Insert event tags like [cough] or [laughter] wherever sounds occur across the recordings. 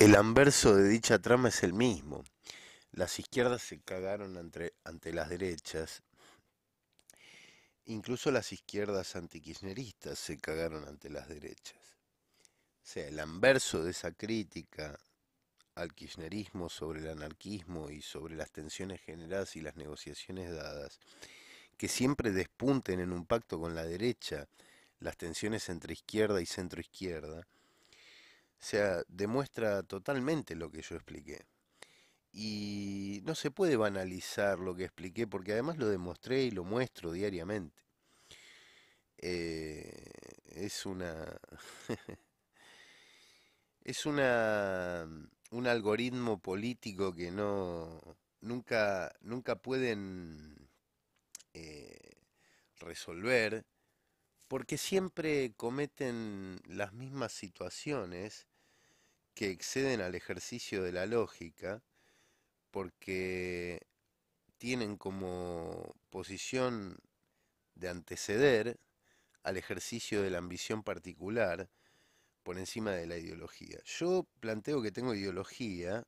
El anverso de dicha trama es el mismo. Las izquierdas se cagaron ante, las derechas. Incluso las izquierdas antikirchneristas se cagaron ante las derechas. O sea, el anverso de esa crítica al kirchnerismo sobre el anarquismo y sobre las tensiones generadas y las negociaciones dadas, que siempre despunten en un pacto con la derecha las tensiones entre izquierda y centro izquierda, o sea, demuestra totalmente lo que yo expliqué. Y no se puede banalizar lo que expliqué porque además lo demostré y lo muestro diariamente. Eh, es una... [laughs] es una, un algoritmo político que no nunca, nunca pueden eh, resolver porque siempre cometen las mismas situaciones que exceden al ejercicio de la lógica porque tienen como posición de anteceder al ejercicio de la ambición particular por encima de la ideología. Yo planteo que tengo ideología,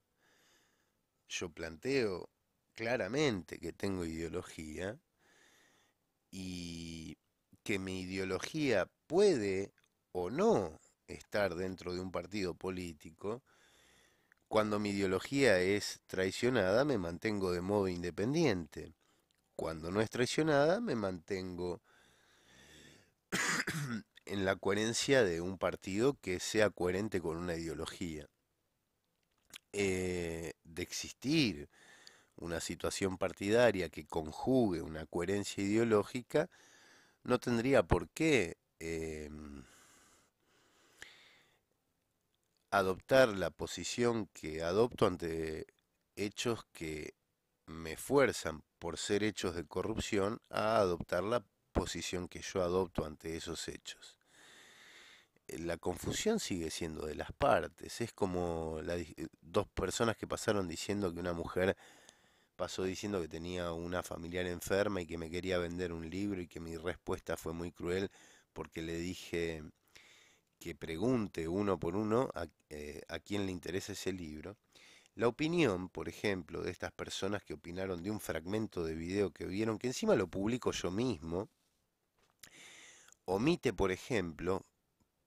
yo planteo claramente que tengo ideología y que mi ideología puede o no estar dentro de un partido político, cuando mi ideología es traicionada me mantengo de modo independiente. Cuando no es traicionada me mantengo [coughs] en la coherencia de un partido que sea coherente con una ideología. Eh, de existir una situación partidaria que conjugue una coherencia ideológica, no tendría por qué em, adoptar la posición que adopto ante hechos que me fuerzan por ser hechos de corrupción a adoptar la posición que yo adopto ante esos hechos. Eh, la confusión sigue siendo de las partes. Es como eh, dos personas que pasaron diciendo que una mujer pasó diciendo que tenía una familiar enferma y que me quería vender un libro y que mi respuesta fue muy cruel porque le dije que pregunte uno por uno eh, a, quién le interesa ese libro, la opinión, por ejemplo, de estas personas que opinaron de un fragmento de video que vieron, que encima lo publico yo mismo, omite, por ejemplo,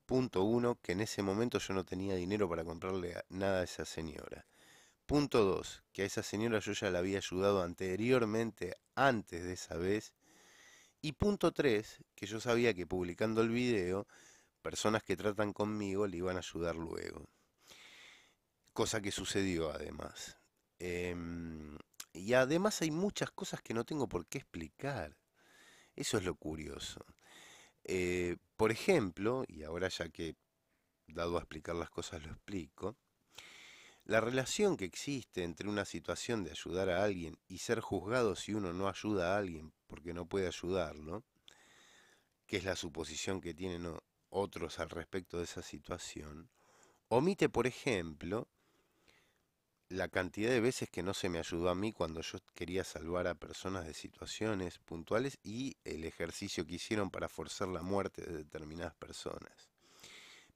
punto uno, que en ese momento yo no tenía dinero para comprarle nada a esa señora. Punto dos, que a esa señora yo ya la había ayudado anteriormente, antes de esa vez. Y punto tres, que yo sabía que publicando el video personas que tratan conmigo le iban a ayudar luego. Cosa que sucedió además. Em, y además hay muchas cosas que no tengo por qué explicar. Eso es lo curioso. Eh, por ejemplo, y ahora ya que dado a explicar las cosas lo explico, la relación que existe entre una situación de ayudar a alguien y ser juzgado si uno no ayuda a alguien porque no puede ayudarlo, que es la suposición que tienen otros al respecto de esa situación, omite, por ejemplo, la cantidad de veces que no se me ayudó a mí cuando yo quería salvar a personas de situaciones puntuales y el ejercicio que hicieron para forzar la muerte de determinadas personas.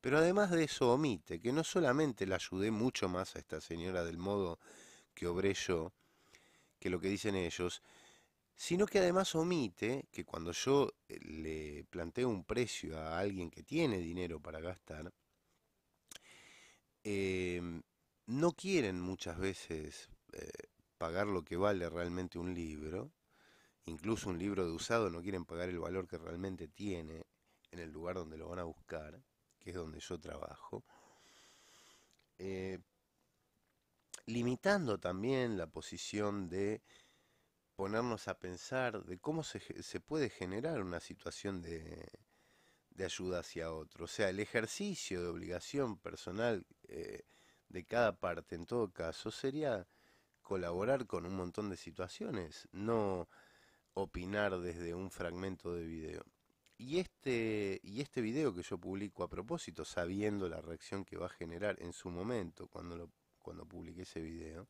Pero además de eso omite que no solamente la ayudé mucho más a esta señora del modo que obré yo, que lo que dicen ellos, sino que además omite que cuando yo eh, le planteo un precio a alguien que tiene dinero para gastar, em, no quieren muchas veces eh, pagar lo que vale realmente un libro, incluso un libro de usado no quieren pagar el valor que realmente tiene en el lugar donde lo van a buscar, que es donde yo trabajo, eh, limitando también la posición de ponernos a pensar de cómo se, puede generar una situación de, ayuda hacia otro. O sea, el ejercicio de obligación personal eh, de cada parte, en todo caso, sería colaborar con un montón de situaciones, no opinar desde un fragmento de video. Y este, y este video que yo publico a propósito, sabiendo la reacción que va a generar en su momento cuando, cuando publique ese video,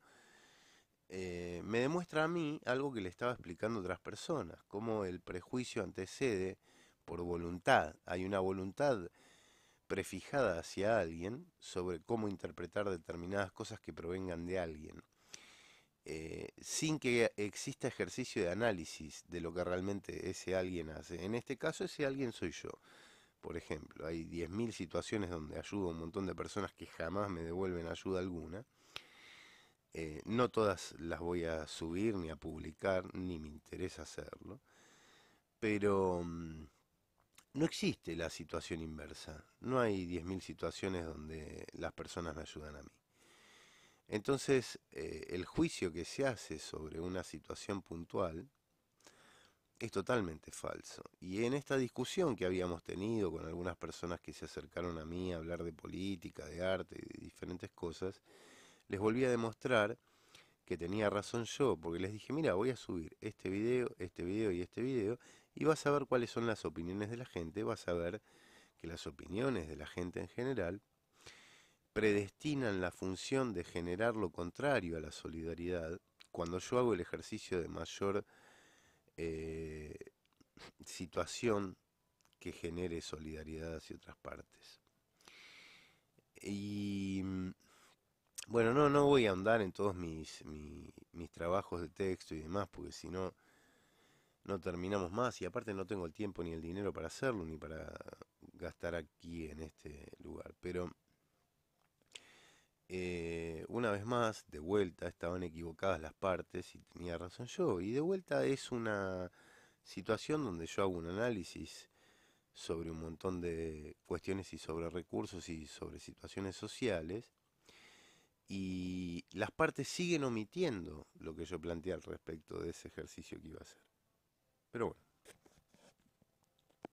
eh, me demuestra a mí algo que le estaba explicando otras personas, cómo el prejuicio antecede por voluntad. Hay una voluntad prefijada hacia alguien sobre cómo interpretar determinadas cosas que provengan de alguien, eh, sin que exista ejercicio de análisis de lo que realmente ese alguien hace. En este caso, ese alguien soy yo. Por ejemplo, hay 10.000 situaciones donde ayudo a un montón de personas que jamás me devuelven ayuda alguna eh, no todas las voy a subir ni a publicar, ni me interesa hacerlo. Pero mm, no existe la situación inversa. No hay 10.000 situaciones donde las personas me ayudan a mí. Entonces, eh, el juicio que se hace sobre una situación puntual es totalmente falso. Y en esta discusión que habíamos tenido con algunas personas que se acercaron a mí a hablar de política, de arte, de diferentes cosas, les volví a demostrar que tenía razón yo, porque les dije, mira, voy a subir este video, este video y este video, y vas a ver cuáles son las opiniones de la gente, vas a ver que las opiniones de la gente en general predestinan la función de generar lo contrario a la solidaridad. Cuando yo hago el ejercicio de mayor eh, situación que genere solidaridad hacia otras partes. Y mm, bueno, no, no voy a andar en todos mis, trabajos de texto y demás, porque si no, no terminamos más. Y aparte no tengo el tiempo ni el dinero para hacerlo, ni para gastar aquí en este lugar. Pero eh, una vez más, de vuelta, estaban equivocadas las partes y tenía razón yo. Y de vuelta es una situación donde yo hago un análisis sobre un montón de cuestiones y sobre recursos y sobre situaciones sociales y las partes siguen omitiendo lo que yo planteé al respecto de ese ejercicio que iba a hacer. Pero bueno.